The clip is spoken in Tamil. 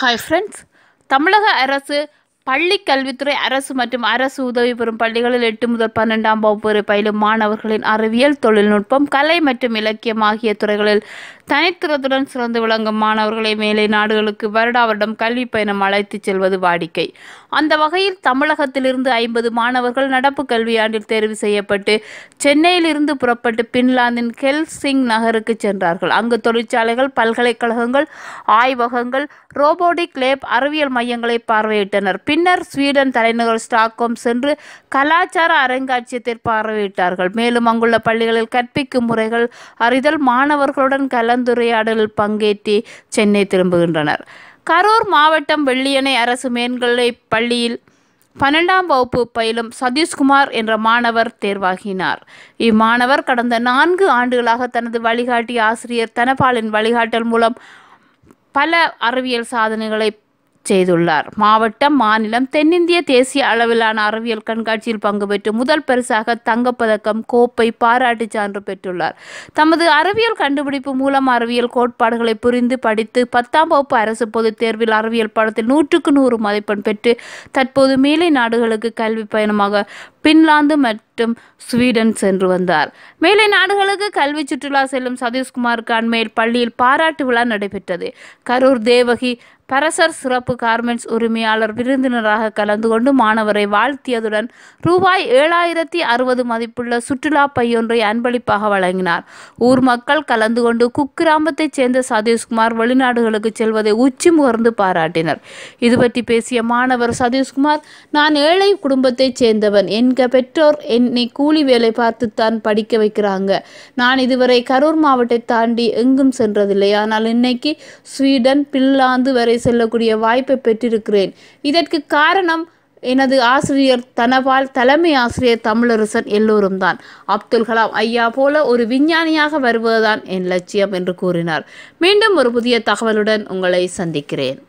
ஹாய் ஃப்ரெண்ட்ஸ் தமிழக அரசு பள்ளி கல்வித்துறை அரசு மற்றும் அரசு உதவி பெறும் பள்ளிகளில் எட்டு முதல் பன்னெண்டாம் வகுப்பு பயிலும் மாணவர்களின் அறிவியல் தொழில்நுட்பம் கலை மற்றும் இலக்கியம் ஆகிய துறைகளில் தனித்திரத்துடன் சிறந்து விளங்கும் மாணவர்களை மேலே நாடுகளுக்கு வருடா வருடம் கல்வி பயணம் அழைத்துச் செல்வது வாடிக்கை அந்த வகையில் தமிழகத்திலிருந்து ஐம்பது மாணவர்கள் நடப்பு கல்வியாண்டில் தேர்வு செய்யப்பட்டு சென்னையிலிருந்து புறப்பட்டு பின்லாந்தின் கெல் சிங் நகருக்கு சென்றார்கள் அங்கு தொழிற்சாலைகள் பல்கலைக்கழகங்கள் ஆய்வகங்கள் ரோபோட்டிக் லேப் அறிவியல் மையங்களை பார்வையிட்டனர் பின்னர் ஸ்வீடன் தலைநகர் ஸ்டாக்ஹோம் சென்று கலாச்சார அருங்காட்சியத்தை பார்வையிட்டார்கள் மேலும் அங்குள்ள பள்ளிகளில் கற்பிக்கும் முறைகள் அறிதல் மாணவர்களுடன் கலந்து கலந்துரையாடலில் பங்கேற்றி சென்னை திரும்புகின்றனர் கரூர் மாவட்டம் வெள்ளியணை அரசு மேல்நிலை பள்ளியில் பன்னெண்டாம் வகுப்பு பயிலும் சதீஷ்குமார் என்ற மாணவர் தேர்வாகினார் இம்மாணவர் கடந்த நான்கு ஆண்டுகளாக தனது வழிகாட்டி ஆசிரியர் தனபாலின் வழிகாட்டல் மூலம் பல அறிவியல் சாதனைகளை செய்துள்ளார் மாவட்டம் மாநிலம் தென்னிந்திய தேசிய அளவிலான அறிவியல் கண்காட்சியில் பங்கு பெற்று முதல் பரிசாக தங்கப்பதக்கம் கோப்பை பாராட்டு சான்று பெற்றுள்ளார் தமது அறிவியல் கண்டுபிடிப்பு மூலம் அறிவியல் கோட்பாடுகளை புரிந்து படித்து பத்தாம் வகுப்பு அரசு பொதுத் தேர்வில் அறிவியல் பாடத்தில் நூற்றுக்கு நூறு மதிப்பெண் பெற்று தற்போது மேலை நாடுகளுக்கு கல்வி பயணமாக பின்லாந்து மற்றும் மற்றும் ஸ்வீடன் சென்று வந்தார் மேலை நாடுகளுக்கு கல்வி சுற்றுலா செல்லும் சதீஷ்குமாருக்கு அண்மையில் மேல் பள்ளியில் பாராட்டு விழா நடைபெற்றது கரூர் தேவகி பரசர் சிறப்பு கார்மெண்ட்ஸ் உரிமையாளர் விருந்தினராக கலந்து கொண்டு மாணவரை வாழ்த்தியதுடன் ரூபாய் ஏழாயிரத்தி அறுபது மதிப்புள்ள சுற்றுலா பையொன்றை அன்பளிப்பாக வழங்கினார் ஊர் மக்கள் கலந்து கொண்டு குக்கிராமத்தைச் சேர்ந்த சதீஷ்குமார் வெளிநாடுகளுக்கு செல்வதை உச்சி முகர்ந்து பாராட்டினர் இது பற்றி பேசிய மாணவர் சதீஷ்குமார் நான் ஏழை குடும்பத்தைச் சேர்ந்தவன் என்க பெற்றோர் என் என்னை கூலி வேலை பார்த்துத்தான் படிக்க வைக்கிறாங்க நான் இதுவரை கரூர் மாவட்டத்தை தாண்டி எங்கும் சென்றதில்லை ஆனால் இன்னைக்கு ஸ்வீடன் பின்லாந்து வரை செல்லக்கூடிய வாய்ப்பை பெற்றிருக்கிறேன் இதற்கு காரணம் எனது ஆசிரியர் தனபால் தலைமை ஆசிரியர் தமிழரசன் எல்லோரும் தான் அப்துல் கலாம் ஐயா போல ஒரு விஞ்ஞானியாக வருவதுதான் என் லட்சியம் என்று கூறினார் மீண்டும் ஒரு புதிய தகவலுடன் உங்களை சந்திக்கிறேன்